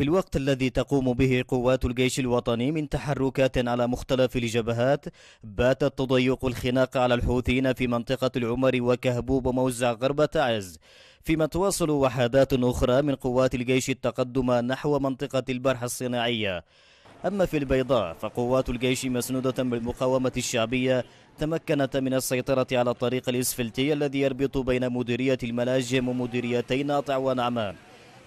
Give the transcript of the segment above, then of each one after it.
في الوقت الذي تقوم به قوات الجيش الوطني من تحركات على مختلف الجبهات بات تضيق الخناق على الحوثيين في منطقة العمر وكهبوب وموزع غرب تعز فيما تواصل وحدات أخرى من قوات الجيش التقدم نحو منطقة البرح الصناعية أما في البيضاء فقوات الجيش مسنودة بالمقاومة الشعبية تمكنت من السيطرة على الطريق الإسفلتي الذي يربط بين مديرية الملاجم ومديريتي ناطع ونعمان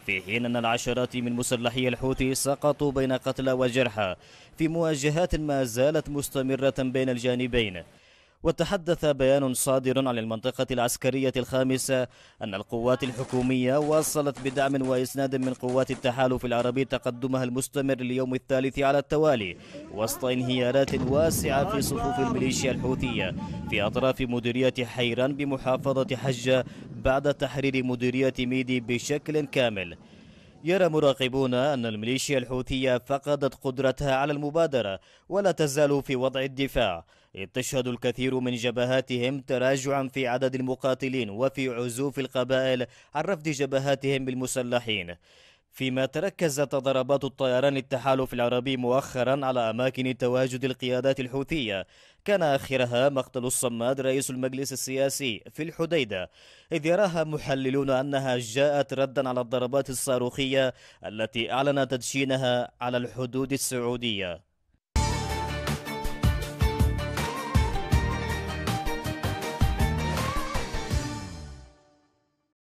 في حين أن العشرات من مسلحي الحوثي سقطوا بين قتلى وجرحى في مواجهات ما زالت مستمرة بين الجانبين وتحدث بيان صادر عن المنطقة العسكرية الخامسة أن القوات الحكومية واصلت بدعم وإسناد من قوات التحالف العربي تقدمها المستمر لليوم الثالث على التوالي وسط انهيارات واسعة في صفوف الميليشيا الحوثية في أطراف مديرية حيران بمحافظة حجة بعد تحرير مديرية ميدي بشكل كامل يرى مراقبون أن الميليشيا الحوثية فقدت قدرتها على المبادرة ولا تزال في وضع الدفاع إذ تشهد الكثير من جبهاتهم تراجعا في عدد المقاتلين وفي عزوف القبائل عن رفض جبهاتهم بالمسلحين فيما تركزت ضربات الطيران التحالف العربي مؤخرا على أماكن تواجد القيادات الحوثية كان آخرها مقتل الصماد رئيس المجلس السياسي في الحديدة إذ يراها محللون أنها جاءت ردا على الضربات الصاروخية التي أعلن تدشينها على الحدود السعودية